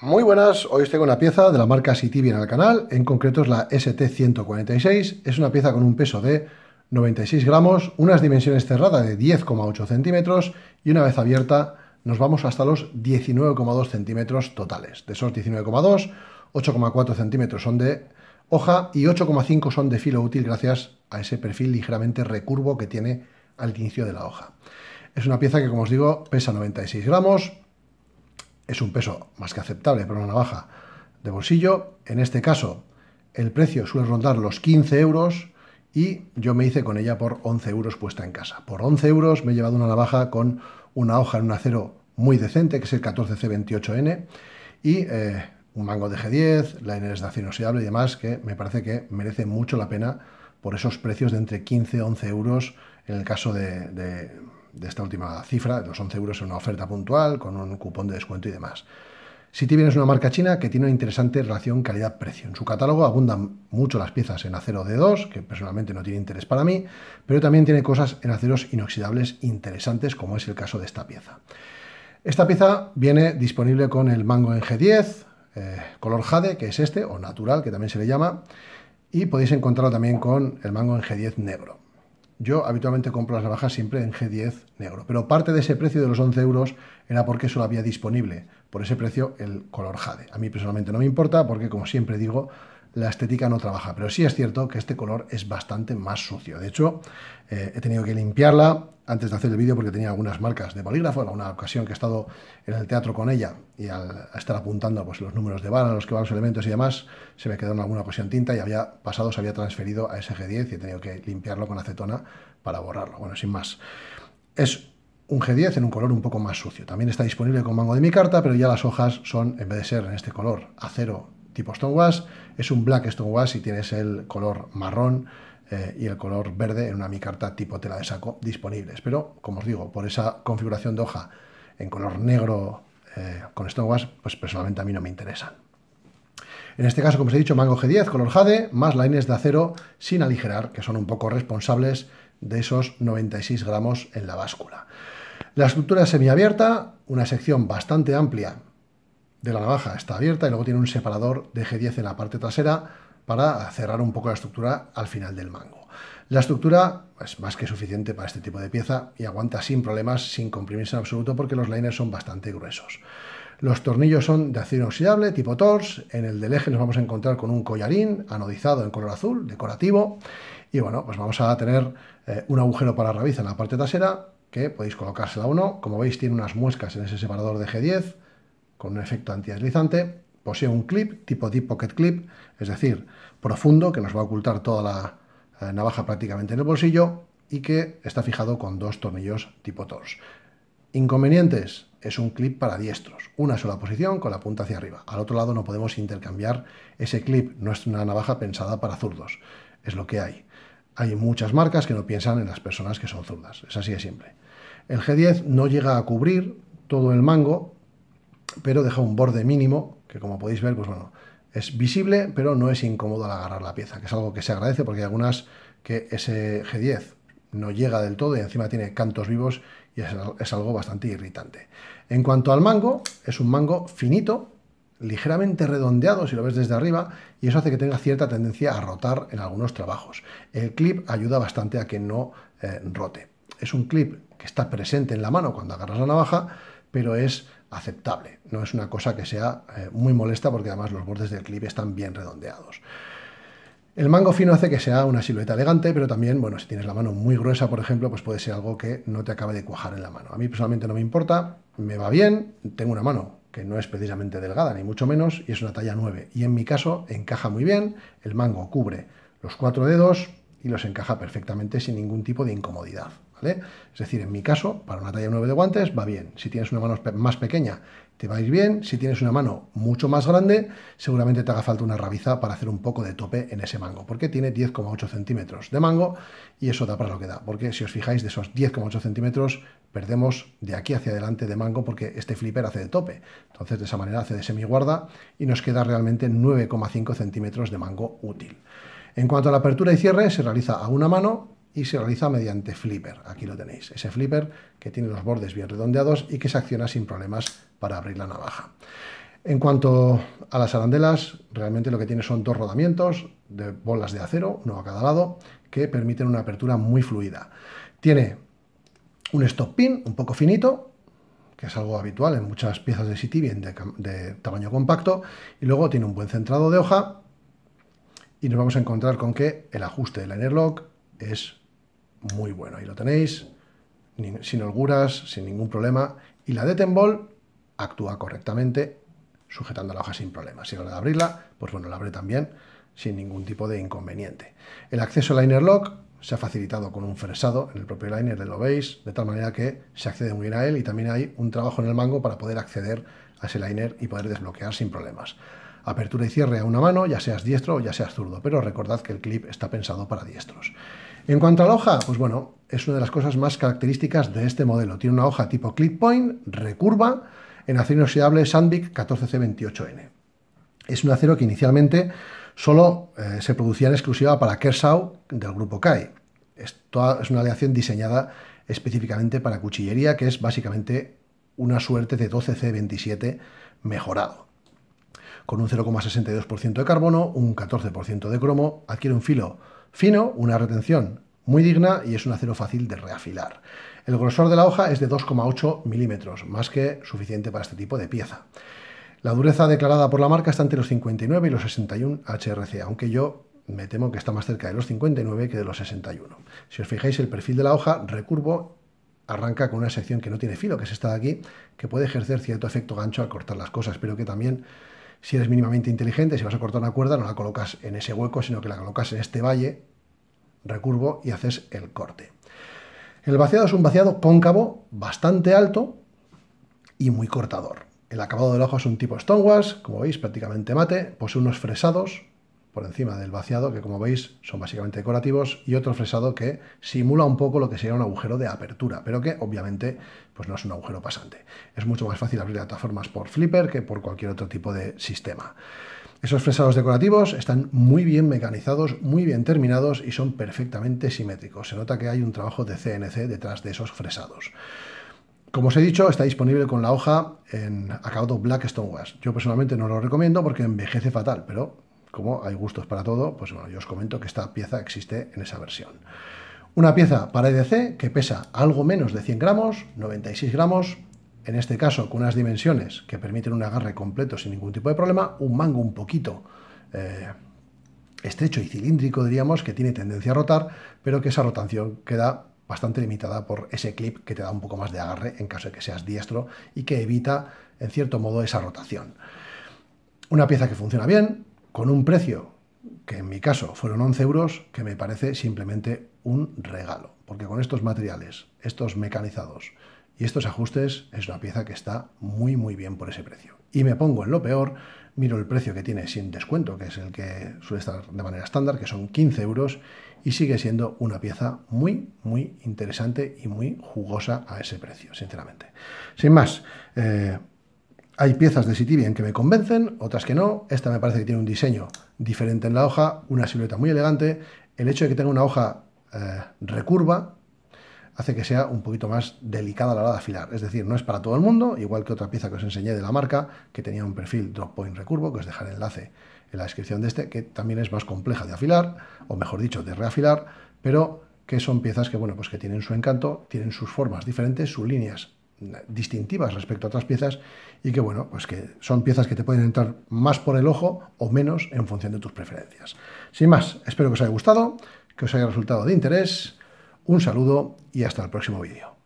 Muy buenas, hoy os tengo una pieza de la marca City bien al canal, en concreto es la ST146, es una pieza con un peso de 96 gramos, unas dimensiones cerradas de 10,8 centímetros y una vez abierta nos vamos hasta los 19,2 centímetros totales. De esos 19,2, 8,4 centímetros son de hoja y 8,5 son de filo útil gracias a ese perfil ligeramente recurvo que tiene al inicio de la hoja. Es una pieza que, como os digo, pesa 96 gramos, es un peso más que aceptable para una navaja de bolsillo. En este caso, el precio suele rondar los 15 euros y yo me hice con ella por 11 euros puesta en casa. Por 11 euros me he llevado una navaja con una hoja en un acero muy decente, que es el 14C28N, y eh, un mango de G10, la liners de acero inoxidable y demás, que me parece que merece mucho la pena por esos precios de entre 15 y 11 euros en el caso de de esta última cifra, los 11 euros en una oferta puntual, con un cupón de descuento y demás. Si es una marca china que tiene una interesante relación calidad-precio. En su catálogo abundan mucho las piezas en acero D2, que personalmente no tiene interés para mí, pero también tiene cosas en aceros inoxidables interesantes, como es el caso de esta pieza. Esta pieza viene disponible con el mango en G10, eh, color jade, que es este, o natural, que también se le llama, y podéis encontrarlo también con el mango en G10 negro. Yo habitualmente compro las navajas siempre en G10 negro, pero parte de ese precio de los 11 euros era porque solo había disponible por ese precio el color jade. A mí personalmente no me importa porque, como siempre digo, la estética no trabaja, pero sí es cierto que este color es bastante más sucio. De hecho, eh, he tenido que limpiarla antes de hacer el vídeo porque tenía algunas marcas de bolígrafo, en alguna ocasión que he estado en el teatro con ella y al estar apuntando pues, los números de bala, los que van los elementos y demás, se me quedó en alguna ocasión tinta y había pasado, se había transferido a ese g 10 y he tenido que limpiarlo con acetona para borrarlo. Bueno, sin más. Es un G10 en un color un poco más sucio. También está disponible con mango de mi carta, pero ya las hojas son, en vez de ser en este color acero tipo Stonewash, es un Black Stonewash y tienes el color marrón eh, y el color verde en una micarta tipo tela de saco disponibles. Pero, como os digo, por esa configuración de hoja en color negro eh, con Stonewash, pues personalmente a mí no me interesan. En este caso, como os he dicho, Mango G10 color jade, más lines de acero sin aligerar, que son un poco responsables de esos 96 gramos en la báscula. La estructura es semiabierta, una sección bastante amplia de la navaja está abierta y luego tiene un separador de G10 en la parte trasera para cerrar un poco la estructura al final del mango. La estructura es pues, más que suficiente para este tipo de pieza y aguanta sin problemas, sin comprimirse en absoluto porque los liners son bastante gruesos. Los tornillos son de acero inoxidable tipo TORS, en el del eje nos vamos a encontrar con un collarín anodizado en color azul, decorativo, y bueno, pues vamos a tener eh, un agujero para rabiza en la parte trasera, que podéis colocársela o no, como veis tiene unas muescas en ese separador de G10, con un efecto antideslizante, posee un clip tipo deep pocket clip, es decir, profundo, que nos va a ocultar toda la eh, navaja prácticamente en el bolsillo y que está fijado con dos tornillos tipo tors. Inconvenientes, es un clip para diestros, una sola posición con la punta hacia arriba. Al otro lado no podemos intercambiar ese clip, no es una navaja pensada para zurdos, es lo que hay. Hay muchas marcas que no piensan en las personas que son zurdas, es así de simple. El G10 no llega a cubrir todo el mango, pero deja un borde mínimo, que como podéis ver, pues bueno, es visible, pero no es incómodo al agarrar la pieza, que es algo que se agradece porque hay algunas que ese G10 no llega del todo y encima tiene cantos vivos y es, algo bastante irritante. En cuanto al mango, es un mango finito, ligeramente redondeado si lo ves desde arriba y eso hace que tenga cierta tendencia a rotar en algunos trabajos. El clip ayuda bastante a que no eh, rote. Es un clip que está presente en la mano cuando agarras la navaja, pero es aceptable. No es una cosa que sea eh, muy molesta porque además los bordes del clip están bien redondeados. El mango fino hace que sea una silueta elegante, pero también, bueno, si tienes la mano muy gruesa, por ejemplo, pues puede ser algo que no te acabe de cuajar en la mano. A mí personalmente no me importa, me va bien, tengo una mano que no es precisamente delgada, ni mucho menos, y es una talla 9. Y en mi caso encaja muy bien, el mango cubre los cuatro dedos y los encaja perfectamente sin ningún tipo de incomodidad. Es decir, en mi caso, para una talla 9 de guantes va bien. Si tienes una mano más pequeña, te va ir bien. Si tienes una mano mucho más grande, seguramente te haga falta una rabiza para hacer un poco de tope en ese mango, porque tiene 10,8 centímetros de mango y eso da para lo que da, porque si os fijáis, de esos 10,8 centímetros perdemos de aquí hacia adelante de mango porque este flipper hace de tope. Entonces, de esa manera hace de semiguarda y nos queda realmente 9,5 centímetros de mango útil. En cuanto a la apertura y cierre, se realiza a una mano y se realiza mediante flipper. Aquí lo tenéis, ese flipper que tiene los bordes bien redondeados y que se acciona sin problemas para abrir la navaja. En cuanto a las arandelas, realmente lo que tiene son dos rodamientos de bolas de acero, uno a cada lado, que permiten una apertura muy fluida. Tiene un stop pin un poco finito, que es algo habitual en muchas piezas de city, bien de tamaño compacto, y luego tiene un buen centrado de hoja, y nos vamos a encontrar con que el ajuste del lock es muy bueno. Ahí lo tenéis, sin holguras, sin ningún problema. Y la Temball actúa correctamente sujetando la hoja sin problemas Si la de abrirla, pues bueno, la abre también sin ningún tipo de inconveniente. El acceso al liner lock se ha facilitado con un fresado en el propio liner, lo veis, de tal manera que se accede muy bien a él y también hay un trabajo en el mango para poder acceder a ese liner y poder desbloquear sin problemas apertura y cierre a una mano, ya seas diestro o ya seas zurdo, pero recordad que el clip está pensado para diestros. En cuanto a la hoja, pues bueno, es una de las cosas más características de este modelo. Tiene una hoja tipo clip point, recurva, en acero inoxidable Sandvik 14C28N. Es un acero que inicialmente solo eh, se producía en exclusiva para Kershaw del grupo KAI. Esto es una aleación diseñada específicamente para cuchillería, que es básicamente una suerte de 12C27 mejorado con un 0,62% de carbono, un 14% de cromo, adquiere un filo fino, una retención muy digna y es un acero fácil de reafilar. El grosor de la hoja es de 2,8 milímetros, más que suficiente para este tipo de pieza. La dureza declarada por la marca está entre los 59 y los 61 HRC, aunque yo me temo que está más cerca de los 59 que de los 61. Si os fijáis, el perfil de la hoja recurvo arranca con una sección que no tiene filo, que es esta de aquí, que puede ejercer cierto efecto gancho al cortar las cosas, pero que también si eres mínimamente inteligente, si vas a cortar una cuerda, no la colocas en ese hueco, sino que la colocas en este valle recurvo y haces el corte. El vaciado es un vaciado cóncavo bastante alto y muy cortador. El acabado del ojo es un tipo Stonewash, como veis, prácticamente mate, posee unos fresados por encima del vaciado, que como veis son básicamente decorativos, y otro fresado que simula un poco lo que sería un agujero de apertura, pero que obviamente pues no es un agujero pasante. Es mucho más fácil abrir plataformas por flipper que por cualquier otro tipo de sistema. Esos fresados decorativos están muy bien mecanizados, muy bien terminados y son perfectamente simétricos. Se nota que hay un trabajo de CNC detrás de esos fresados. Como os he dicho, está disponible con la hoja en acabado Black Stone Yo personalmente no lo recomiendo porque envejece fatal, pero como hay gustos para todo, pues bueno, yo os comento que esta pieza existe en esa versión. Una pieza para EDC que pesa algo menos de 100 gramos, 96 gramos, en este caso con unas dimensiones que permiten un agarre completo sin ningún tipo de problema, un mango un poquito eh, estrecho y cilíndrico, diríamos, que tiene tendencia a rotar, pero que esa rotación queda bastante limitada por ese clip que te da un poco más de agarre en caso de que seas diestro y que evita, en cierto modo, esa rotación. Una pieza que funciona bien, con un precio que en mi caso fueron 11 euros, que me parece simplemente un regalo, porque con estos materiales, estos mecanizados y estos ajustes es una pieza que está muy muy bien por ese precio. Y me pongo en lo peor, miro el precio que tiene sin descuento, que es el que suele estar de manera estándar, que son 15 euros, y sigue siendo una pieza muy muy interesante y muy jugosa a ese precio, sinceramente. Sin más, eh, hay piezas de Bien que me convencen, otras que no. Esta me parece que tiene un diseño diferente en la hoja, una silueta muy elegante. El hecho de que tenga una hoja eh, recurva hace que sea un poquito más delicada a la hora de afilar. Es decir, no es para todo el mundo, igual que otra pieza que os enseñé de la marca, que tenía un perfil drop point recurvo, que os dejaré el enlace en la descripción de este, que también es más compleja de afilar, o mejor dicho, de reafilar, pero que son piezas que, bueno, pues que tienen su encanto, tienen sus formas diferentes, sus líneas distintivas respecto a otras piezas y que bueno, pues que son piezas que te pueden entrar más por el ojo o menos en función de tus preferencias. Sin más, espero que os haya gustado, que os haya resultado de interés, un saludo y hasta el próximo vídeo.